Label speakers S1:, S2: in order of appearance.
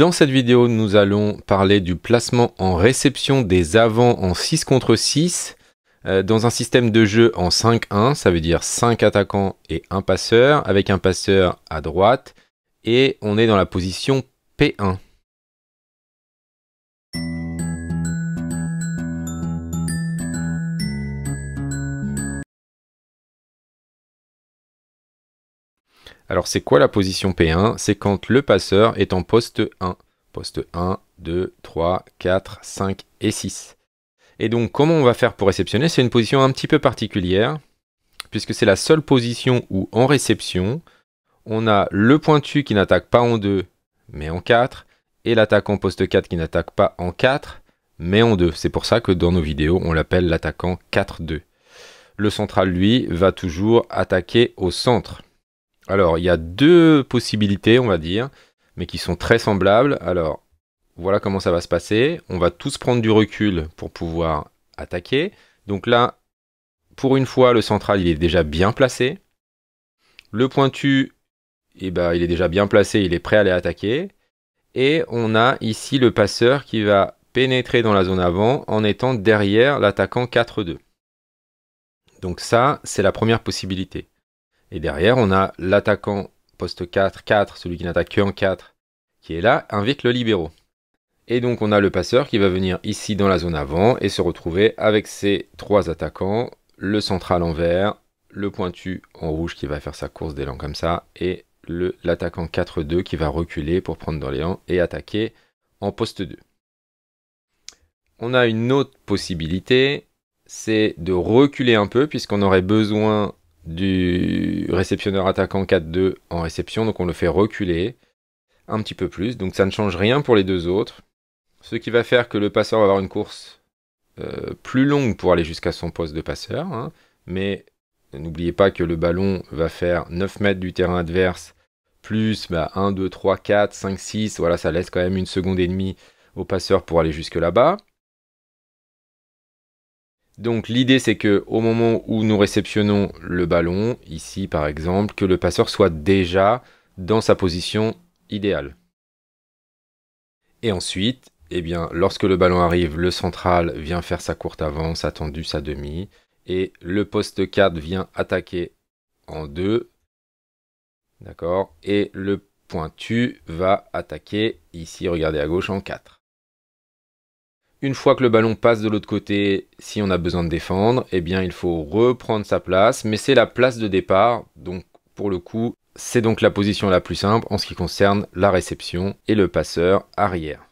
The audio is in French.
S1: Dans cette vidéo, nous allons parler du placement en réception des avants en 6 contre 6 euh, dans un système de jeu en 5-1, ça veut dire 5 attaquants et 1 passeur, avec un passeur à droite, et on est dans la position P1. Alors c'est quoi la position P1 C'est quand le passeur est en poste 1. Poste 1, 2, 3, 4, 5 et 6. Et donc comment on va faire pour réceptionner C'est une position un petit peu particulière, puisque c'est la seule position où en réception, on a le pointu qui n'attaque pas en 2, mais en 4, et l'attaquant poste 4 qui n'attaque pas en 4, mais en 2. C'est pour ça que dans nos vidéos, on l'appelle l'attaquant 4-2. Le central, lui, va toujours attaquer au centre. Alors, il y a deux possibilités, on va dire, mais qui sont très semblables. Alors, voilà comment ça va se passer. On va tous prendre du recul pour pouvoir attaquer. Donc là, pour une fois, le central, il est déjà bien placé. Le pointu, eh ben, il est déjà bien placé, il est prêt à aller attaquer. Et on a ici le passeur qui va pénétrer dans la zone avant en étant derrière l'attaquant 4-2. Donc ça, c'est la première possibilité. Et derrière, on a l'attaquant poste 4, 4, celui qui n'attaque en 4, qui est là, invite le libéro. Et donc on a le passeur qui va venir ici dans la zone avant et se retrouver avec ses trois attaquants, le central en vert, le pointu en rouge qui va faire sa course d'élan comme ça, et l'attaquant 4-2 qui va reculer pour prendre dans et attaquer en poste 2. On a une autre possibilité, c'est de reculer un peu puisqu'on aurait besoin du réceptionneur attaquant 4-2 en réception, donc on le fait reculer un petit peu plus, donc ça ne change rien pour les deux autres, ce qui va faire que le passeur va avoir une course euh, plus longue pour aller jusqu'à son poste de passeur, hein. mais n'oubliez pas que le ballon va faire 9 mètres du terrain adverse, plus bah, 1, 2, 3, 4, 5, 6, voilà, ça laisse quand même une seconde et demie au passeur pour aller jusque là-bas. Donc l'idée c'est que au moment où nous réceptionnons le ballon, ici par exemple, que le passeur soit déjà dans sa position idéale. Et ensuite, eh bien, lorsque le ballon arrive, le central vient faire sa courte avance, attendu sa demi, et le poste 4 vient attaquer en 2. D'accord Et le pointu va attaquer ici, regardez à gauche, en 4. Une fois que le ballon passe de l'autre côté, si on a besoin de défendre, eh bien il faut reprendre sa place, mais c'est la place de départ, donc pour le coup, c'est donc la position la plus simple en ce qui concerne la réception et le passeur arrière.